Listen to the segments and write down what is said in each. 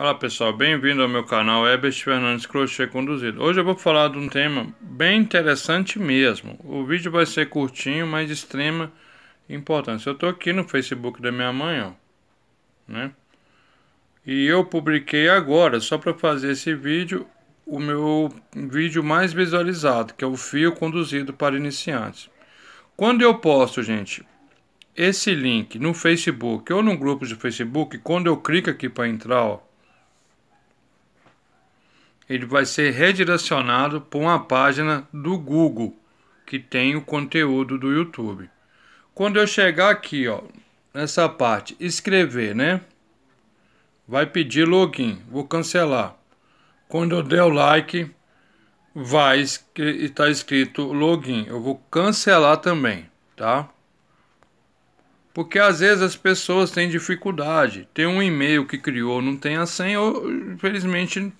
Olá pessoal, bem-vindo ao meu canal Herbert Fernandes Crochê Conduzido. Hoje eu vou falar de um tema bem interessante mesmo. O vídeo vai ser curtinho, mas de extrema importância. Eu estou aqui no Facebook da minha mãe, ó, né? E eu publiquei agora, só para fazer esse vídeo, o meu vídeo mais visualizado, que é o fio conduzido para iniciantes. Quando eu posto, gente, esse link no Facebook ou no grupo de Facebook, quando eu clico aqui para entrar, ó, ele vai ser redirecionado para uma página do Google que tem o conteúdo do YouTube. Quando eu chegar aqui, ó, nessa parte, escrever, né? Vai pedir login, vou cancelar. Quando eu der o like, vai estar tá escrito login. Eu vou cancelar também, tá? Porque às vezes as pessoas têm dificuldade. Tem um e-mail que criou, não tem a senha, ou, infelizmente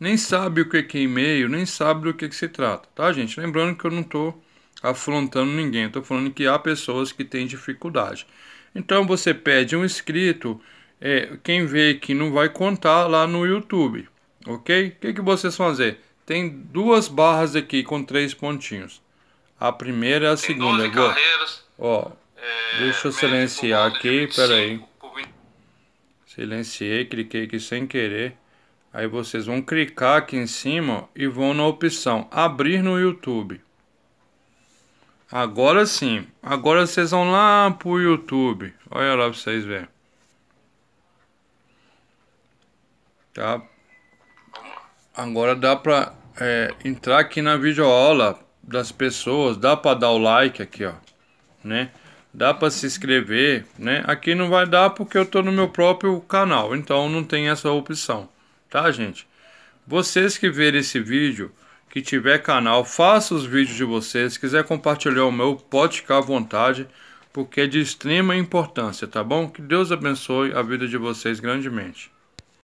nem sabe o é que é e-mail, nem sabe do que, é que se trata, tá, gente? Lembrando que eu não estou afrontando ninguém, estou falando que há pessoas que têm dificuldade. Então você pede um inscrito, é, quem vê que não vai contar lá no YouTube, ok? O que, que vocês vão fazer? Tem duas barras aqui com três pontinhos. A primeira e é a Tem segunda. 12 carreiras, Ó, é, deixa eu silenciar aqui, peraí. Silenciei, cliquei aqui sem querer. Aí vocês vão clicar aqui em cima e vão na opção abrir no YouTube. Agora sim, agora vocês vão lá pro YouTube. Olha lá pra vocês verem. Tá? Agora dá pra é, entrar aqui na videoaula das pessoas. Dá pra dar o like aqui, ó. Né? Dá pra se inscrever, né? Aqui não vai dar porque eu tô no meu próprio canal. Então não tem essa opção tá, gente? Vocês que verem esse vídeo, que tiver canal, faça os vídeos de vocês. Se quiser compartilhar o meu, pode ficar à vontade, porque é de extrema importância, tá bom? Que Deus abençoe a vida de vocês grandemente.